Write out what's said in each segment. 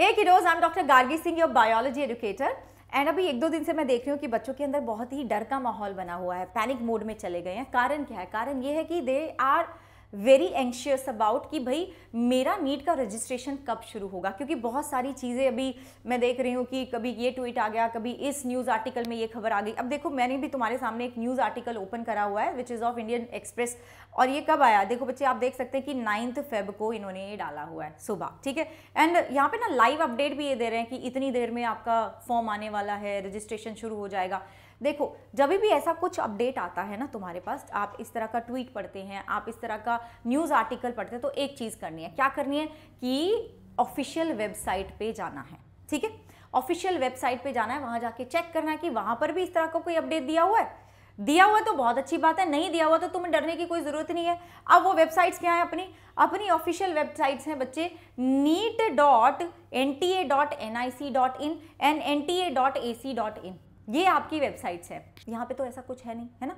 hey kiddos I am doctor Gargi Singh your biology educator and अभी एक दो दिन से मैं देख रही हूँ कि बच्चों के अंदर बहुत ही डर का माहौल बना हुआ है पैनिक मोड में चले गए हैं कारण क्या है कारण ये है कि they are very anxious about कि भाई मेरा नीट का रजिस्ट्रेशन कब शुरू होगा क्योंकि बहुत सारी चीज़ें अभी मैं देख रही हूँ कि कभी ये ट्वीट आ गया कभी इस न्यूज़ आर्टिकल में ये खबर आ गई अब देखो मैंने भी तुम्हारे सामने एक न्यूज़ आर्टिकल ओपन करा हुआ है which is of Indian Express और ये कब आया देखो बच्चे आप देख सकते हैं कि नाइन्थ फेब को इन्होंने ये डाला हुआ है सुबह ठीक है एंड यहाँ पे ना लाइव अपडेट भी ये दे रहे हैं कि इतनी देर में आपका फॉर्म आने वाला है रजिस्ट्रेशन शुरू हो जाएगा देखो जब भी ऐसा कुछ अपडेट आता है ना तुम्हारे पास आप इस तरह का ट्वीट पढ़ते हैं आप इस तरह का न्यूज़ आर्टिकल पढ़ते हैं तो एक चीज़ करनी है क्या करनी है कि ऑफिशियल वेबसाइट पे जाना है ठीक है ऑफिशियल वेबसाइट पे जाना है वहां जाके चेक करना है कि वहां पर भी इस तरह का कोई अपडेट दिया हुआ है दिया हुआ तो बहुत अच्छी बात है नहीं दिया हुआ तो तुम्हें डरने की कोई ज़रूरत नहीं है अब वो वेबसाइट्स क्या है अपनी अपनी ऑफिशियल वेबसाइट्स हैं बच्चे NEET dot N T A dot N I C dot in and N T A dot A C dot in ये आपकी वेबसाइट्स है यहाँ पे तो ऐसा कुछ है नहीं है ना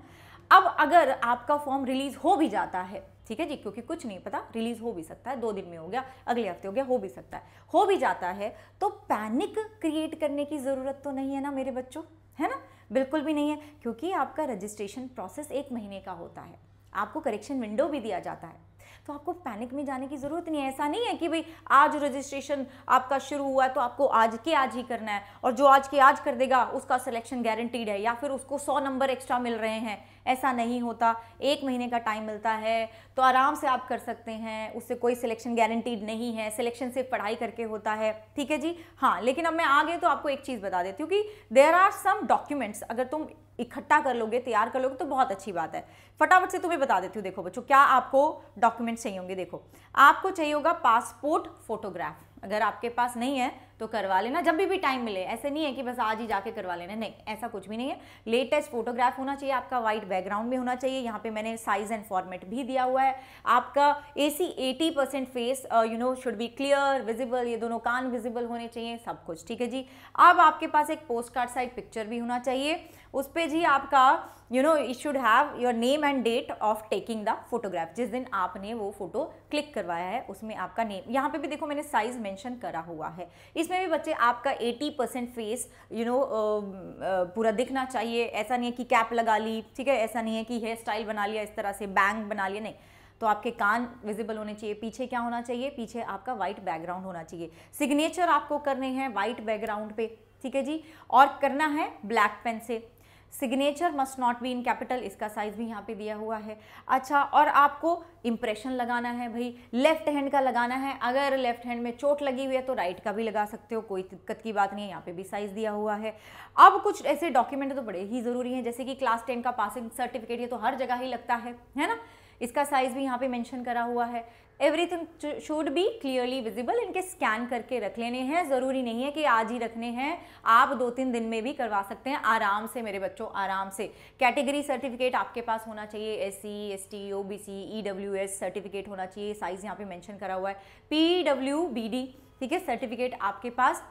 अब अगर आपका फॉर्म रिलीज हो भी जाता है ठीक है जी क्योंकि कुछ नहीं पता रिलीज हो भी सकता है दो दिन में हो गया अगले हफ्ते हो गया हो भी सकता है हो भी जाता है तो पैनिक क्रिएट करने की ज़रूरत तो नहीं है ना मेरे बच्चों है ना बिल्कुल भी नहीं है क्योंकि आपका रजिस्ट्रेशन प्रोसेस एक महीने का होता है आपको करेक्शन विंडो भी दिया जाता है तो आपको पैनिक में जाने की ज़रूरत नहीं है ऐसा नहीं है कि भाई आज रजिस्ट्रेशन आपका शुरू हुआ है तो आपको आज के आज ही करना है और जो आज के आज कर देगा उसका सिलेक्शन गारंटीड है या फिर उसको सौ नंबर एक्स्ट्रा मिल रहे हैं ऐसा नहीं होता एक महीने का टाइम मिलता है तो आराम से आप कर सकते हैं उससे कोई सिलेक्शन गारंटीड नहीं है सिलेक्शन सिर्फ पढ़ाई करके होता है ठीक है जी हाँ लेकिन अब मैं आ गई तो आपको एक चीज़ बता देती हूँ कि देर आर सम डॉक्यूमेंट्स अगर तुम इकट्ठा कर लोगे तैयार कर लोगे तो बहुत अच्छी बात है फटाफट से तुम्हें बता देती हूँ देखो बच्चों क्या आपको डॉक्यूमेंट चाहिए होंगे देखो आपको चाहिए होगा पासपोर्ट फोटोग्राफ अगर आपके पास नहीं है तो करवा लेना जब भी भी टाइम मिले ऐसे नहीं है कि बस आज ही जाके करवा लेना नहीं ऐसा कुछ भी नहीं है लेटेस्ट फोटोग्राफ होना चाहिए आपका वाइट बैकग्राउंड में होना चाहिए यहाँ पे मैंने साइज एंड फॉर्मेट भी दिया हुआ है आपका A C eighty percent face you know should be clear visible ये दोनों कान विजिबल होने चाहिए सब कुछ ठीक है जी अब आपके पास एक पोस्ट कार्ड साइज पिक्चर भी होना चाहिए उस पर जी आपका you know it should have your name and date of taking the photograph जिस दिन आपने वो फोटो क्लिक करवाया है उसमें आपका नेम यहाँ पे भी देखो मैंने साइज मेंशन करा हुआ है इस इसमें भी बच्चे आपका 80 परसेंट फेस यू नो पूरा दिखना चाहिए ऐसा नहीं है कि कैप लगा ली ठीक है ऐसा नहीं है कि हेयर स्टाइल बना लिया इस तरह से बैंग बना लिया नहीं तो आपके कान विजिबल होने चाहिए पीछे क्या होना चाहिए पीछे आपका वाइट बैकग्राउंड होना चाहिए सिग्नेचर आपको करने हैं वाइट बैकग्राउंड पे ठीक है जी और करना है ब्लैक पेन से signature must not be in capital इसका साइज़ भी यहाँ पे दिया हुआ है अच्छा और आपको इम्प्रेशन लगाना है भाई लेफ्ट हैंड का लगाना है अगर लेफ्ट हैंड में चोट लगी हुई है तो राइट का भी लगा सकते हो कोई दिक्कत की बात नहीं है यहाँ पे भी साइज़ दिया हुआ है अब कुछ ऐसे डॉक्यूमेंट तो बड़े ही ज़रूरी हैं जैसे कि क्लास टेन का पासिंग सर्टिफिकेट ये तो हर जगह ही लगता है है ना इसका साइज़ भी यहाँ पे मेंशन करा हुआ है everything should be clearly visible इनके स्कैन करके रख लेने हैं ज़रूरी नहीं है कि आज ही रखने हैं आप दो तीन दिन में भी करवा सकते हैं आराम से मेरे बच्चों आराम से कैटेगरी सर्टिफिकेट आपके पास होना चाहिए S C S T O B C E W S certificate होना चाहिए साइज़ यहाँ पे मेंशन करा हुआ है पी डब्ल्यू बी डी ठीक है सर्टिफिकेट आपके पास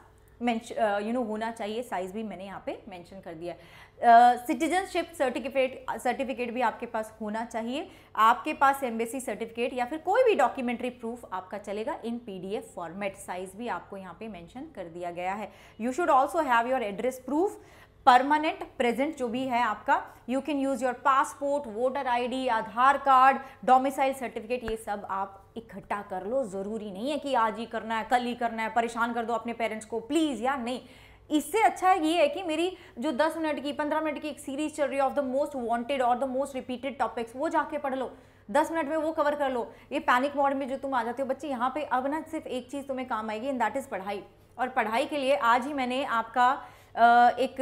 यू नो uh, होना चाहिए साइज़ भी मैंने यहाँ पे मेंशन कर दिया है सिटीजनशिप सर्टिफिकेट सर्टिफिकेट भी आपके पास होना चाहिए आपके पास एम्बेसी सर्टिफिकेट या फिर कोई भी डॉक्यूमेंट्री प्रूफ आपका चलेगा इन पीडीएफ फॉर्मेट साइज़ भी आपको यहाँ पे मेंशन कर दिया गया है you should also have your address proof permanent present जो भी है आपका you can use your passport voter ID Aadhaar card domicile certificate ये सब आप इकट्ठा कर लो ज़रूरी नहीं है कि आज ही करना है कल ही करना है परेशान कर दो अपने पेरेंट्स को प्लीज़ या नहीं इससे अच्छा ये है कि मेरी जो 10 मिनट की 15 मिनट की एक सीरीज चल रही है ऑफ द मोस्ट वांटेड और द मोस्ट रिपीटेड टॉपिक्स वो जाके पढ़ लो 10 मिनट में वो कवर कर लो ये पैनिक मोड में जो तुम आ जाते हो बच्चे यहाँ पे अब ना सिर्फ एक चीज़ तुम्हें काम आएगी एंड दैट इज़ पढ़ाई और पढ़ाई के लिए आज ही मैंने आपका एक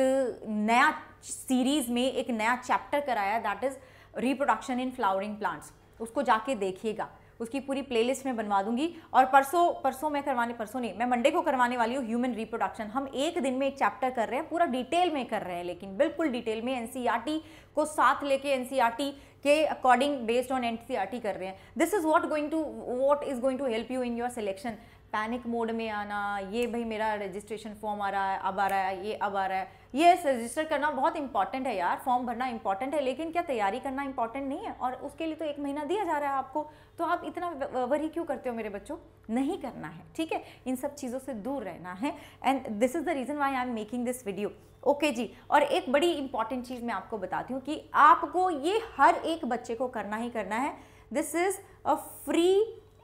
नया सीरीज़ में एक नया चैप्टर कराया that is reproduction in flowering plants उसको जाके देखिएगा उसकी पूरी प्लेलिस्ट में बनवा दूंगी और परसों परसों मैं करवाने परसों नहीं मैं मंडे को करवाने वाली हूँ ह्यूमन रिप्रोडक्शन हम एक दिन में एक चैप्टर कर रहे हैं पूरा डिटेल में कर रहे हैं लेकिन बिल्कुल डिटेल में एन e को साथ लेके एन e के अकॉर्डिंग बेस्ड ऑन एन कर रहे हैं this is what going to what is going to help you in your selection panic mode में आना ये भाई मेरा रजिस्ट्रेशन फॉर्म आ रहा है अब आ रहा है ये अब आ रहा है ये रजिस्टर करना बहुत इंपॉर्टेंट है यार फॉर्म भरना इंपॉर्टेंट है लेकिन क्या तैयारी करना इंपॉर्टेंट नहीं है और उसके लिए तो एक महीना दिया जा रहा है आपको तो आप इतना वरी क्यों करते हो मेरे बच्चों नहीं करना है ठीक है इन सब चीज़ों से दूर रहना है and this is the reason why I am making this video okay जी और एक बड़ी इंपॉर्टेंट चीज़ मैं आपको बताती हूँ कि आपको ये हर एक बच्चे को करना ही करना है this is a free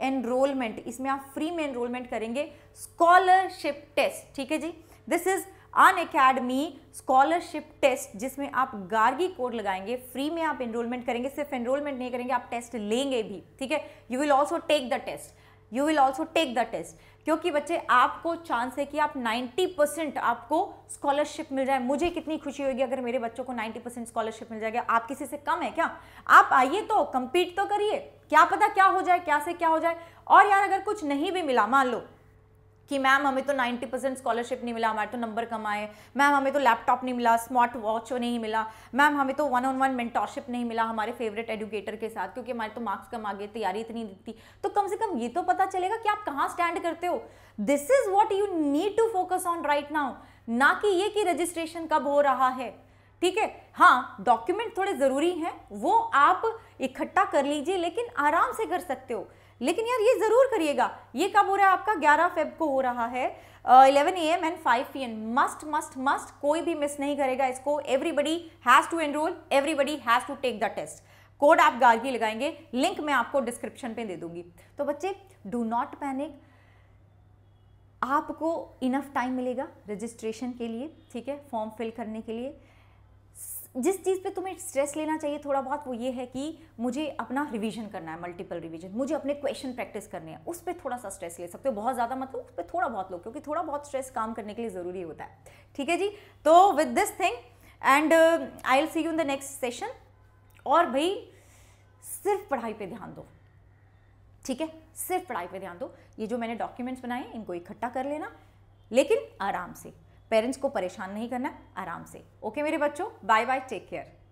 enrolment इसमें आप फ्री में एनरोलमेंट करेंगे स्कॉलरशिप टेस्ट ठीक है जी this is Unacademy scholarship test जिसमें आप गार्गी कोड लगाएंगे फ्री में आप एनरोलमेंट करेंगे सिर्फ एनरोलमेंट नहीं करेंगे आप टेस्ट लेंगे भी ठीक है you will also take the test you will also take the test क्योंकि बच्चे आपको चांस है कि आप 90 परसेंट आपको स्कॉलरशिप मिल जाए मुझे कितनी खुशी होगी अगर मेरे बच्चों को 90 परसेंट स्कॉलरशिप मिल जाएगा आप किसी से कम है क्या आप आइए तो कंपीट तो करिए क्या पता क्या हो जाए क्या से क्या हो जाए और यार अगर कुछ नहीं भी मिला मान लो कि मैम हमें तो 90 परसेंट स्कॉलरशिप नहीं मिला हमारे तो नंबर कम आए मैम हमें तो लैपटॉप नहीं मिला स्मार्ट वॉच नहीं मिला मैम हमें तो वन ऑन वन मेंटरशिप नहीं मिला हमारे फेवरेट एडुकेटर के साथ क्योंकि हमारे तो मार्क्स कम आ गए तैयारी इतनी दिखती तो कम से कम ये तो पता चलेगा कि आप कहाँ स्टैंड करते हो this is what you need to focus on right now ना कि ये कि रजिस्ट्रेशन कब हो रहा है ठीक है हाँ डॉक्यूमेंट थोड़े ज़रूरी हैं वो आप इकट्ठा कर लीजिए लेकिन आराम से कर सकते हो लेकिन यार ये ज़रूर करिएगा ये कब हो रहा है आपका 11 फेब को हो रहा है eleven A M and five P M must must must कोई भी मिस नहीं करेगा इसको everybody has to enroll everybody has to take the test code आप गार्गी लगाएंगे लिंक मैं आपको डिस्क्रिप्शन पे दे दूंगी तो बच्चे डू नॉट पैनिक आपको इनफ टाइम मिलेगा रजिस्ट्रेशन के लिए ठीक है फॉर्म फिल करने के लिए जिस चीज़ पे तुम्हें स्ट्रेस लेना चाहिए थोड़ा बहुत वो ये है कि मुझे अपना रिवीजन करना है मल्टीपल रिवीजन मुझे अपने क्वेश्चन प्रैक्टिस करने हैं उस पर थोड़ा सा स्ट्रेस ले सकते हो बहुत ज़्यादा मतलब उस पर थोड़ा बहुत लो क्योंकि थोड़ा बहुत स्ट्रेस काम करने के लिए ज़रूरी होता है ठीक है जी तो with this thing and I'll see you in the next session और भाई सिर्फ पढ़ाई पे ध्यान दो ठीक है सिर्फ पढ़ाई पे ध्यान दो ये जो मैंने डॉक्यूमेंट्स बनाए इनको इकट्ठा कर लेना लेकिन आराम से पेरेंट्स को परेशान नहीं करना आराम से ओके मेरे बच्चों बाय बाय टेक केयर